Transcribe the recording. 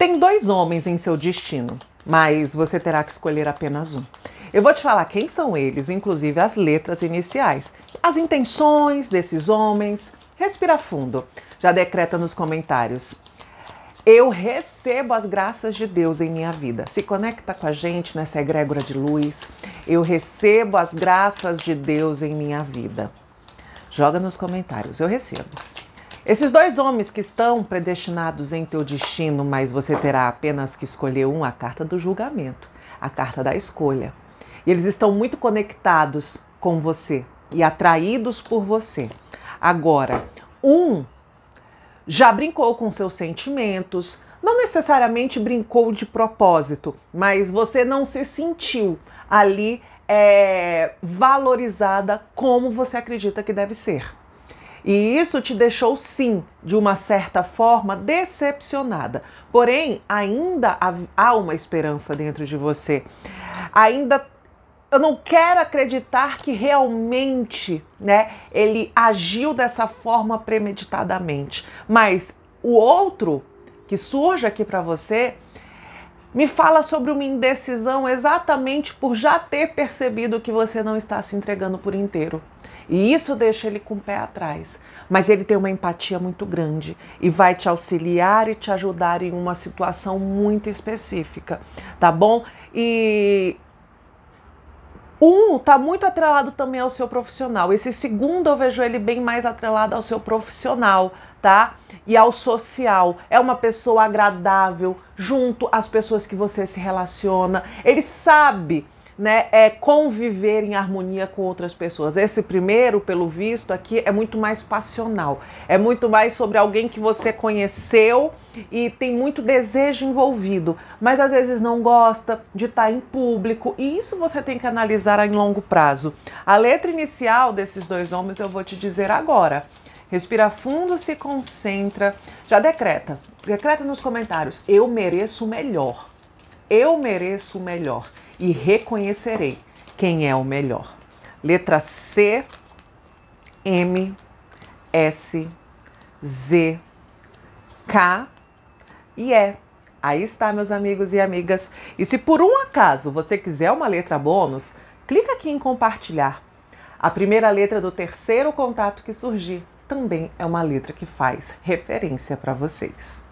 Tem dois homens em seu destino, mas você terá que escolher apenas um. Eu vou te falar quem são eles, inclusive as letras iniciais, as intenções desses homens. Respira fundo, já decreta nos comentários. Eu recebo as graças de Deus em minha vida. Se conecta com a gente nessa egrégora de luz. Eu recebo as graças de Deus em minha vida. Joga nos comentários, eu recebo. Esses dois homens que estão predestinados em teu destino, mas você terá apenas que escolher um, a carta do julgamento, a carta da escolha. E eles estão muito conectados com você e atraídos por você. Agora, um já brincou com seus sentimentos, não necessariamente brincou de propósito, mas você não se sentiu ali é, valorizada como você acredita que deve ser. E isso te deixou, sim, de uma certa forma, decepcionada. Porém, ainda há uma esperança dentro de você. Ainda eu não quero acreditar que realmente, né, ele agiu dessa forma premeditadamente. Mas o outro que surge aqui para você me fala sobre uma indecisão exatamente por já ter percebido que você não está se entregando por inteiro. E isso deixa ele com o pé atrás. Mas ele tem uma empatia muito grande e vai te auxiliar e te ajudar em uma situação muito específica, tá bom? E um está muito atrelado também ao seu profissional. Esse segundo eu vejo ele bem mais atrelado ao seu profissional, tá? E ao social. É uma pessoa agradável junto às pessoas que você se relaciona. Ele sabe né, é conviver em harmonia com outras pessoas. Esse primeiro, pelo visto, aqui é muito mais passional, é muito mais sobre alguém que você conheceu e tem muito desejo envolvido, mas às vezes não gosta de estar tá em público e isso você tem que analisar em longo prazo. A letra inicial desses dois homens eu vou te dizer agora. Respira fundo, se concentra, já decreta. Decreta nos comentários. Eu mereço o melhor. Eu mereço o melhor e reconhecerei quem é o melhor. Letra C, M, S, Z, K e E. Aí está, meus amigos e amigas. E se por um acaso você quiser uma letra bônus, clica aqui em compartilhar. A primeira letra do terceiro contato que surgir também é uma letra que faz referência para vocês.